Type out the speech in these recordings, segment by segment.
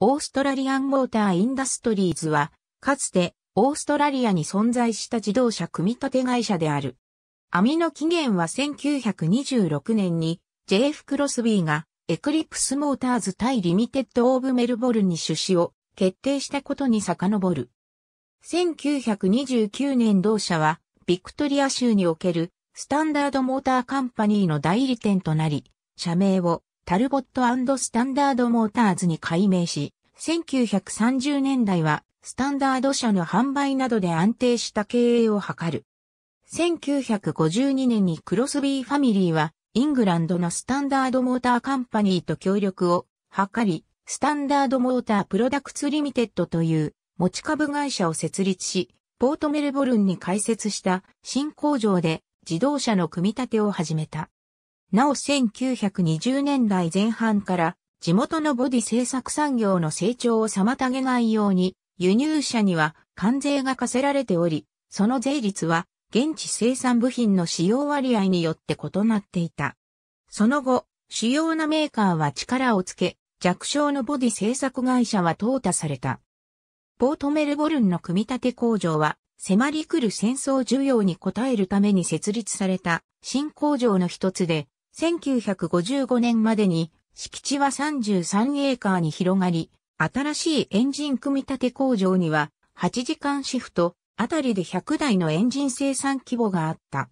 オーストラリアンモーターインダストリーズは、かつてオーストラリアに存在した自動車組み立て会社である。網の起源は1926年に JF クロスビーがエクリプスモーターズ対リミテッドオーブメルボルンに出資を決定したことに遡る。1929年同社はビクトリア州におけるスタンダードモーターカンパニーの代理店となり、社名をタルボットスタンダードモーターズに改名し、1930年代はスタンダード車の販売などで安定した経営を図る。1952年にクロスビーファミリーはイングランドのスタンダードモーターカンパニーと協力を図り、スタンダードモータープロダクツリミテッドという持ち株会社を設立し、ポートメルボルンに開設した新工場で自動車の組み立てを始めた。なお1920年代前半から地元のボディ製作産業の成長を妨げないように輸入車には関税が課せられており、その税率は現地生産部品の使用割合によって異なっていた。その後、主要なメーカーは力をつけ、弱小のボディ製作会社は淘汰された。ポートメルボルンの組み立て工場は、迫り来る戦争需要に応えるために設立された新工場の一つで、1955年までに敷地は33エーカーに広がり、新しいエンジン組み立て工場には8時間シフトあたりで100台のエンジン生産規模があった。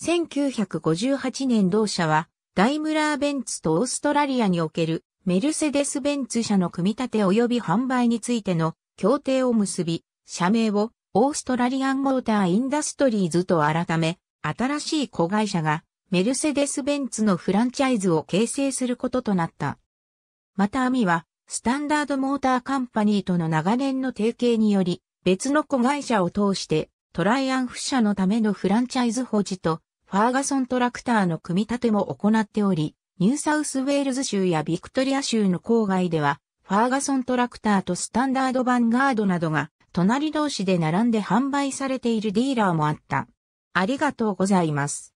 1958年同社はダイムラーベンツとオーストラリアにおけるメルセデス・ベンツ社の組み立て及び販売についての協定を結び、社名をオーストラリアンモーターインダストリーズと改め、新しい子会社がメルセデス・ベンツのフランチャイズを形成することとなった。またアミは、スタンダードモーターカンパニーとの長年の提携により、別の子会社を通して、トライアンフ社のためのフランチャイズ保持と、ファーガソントラクターの組み立ても行っており、ニューサウスウェールズ州やビクトリア州の郊外では、ファーガソントラクターとスタンダードヴァンガードなどが、隣同士で並んで販売されているディーラーもあった。ありがとうございます。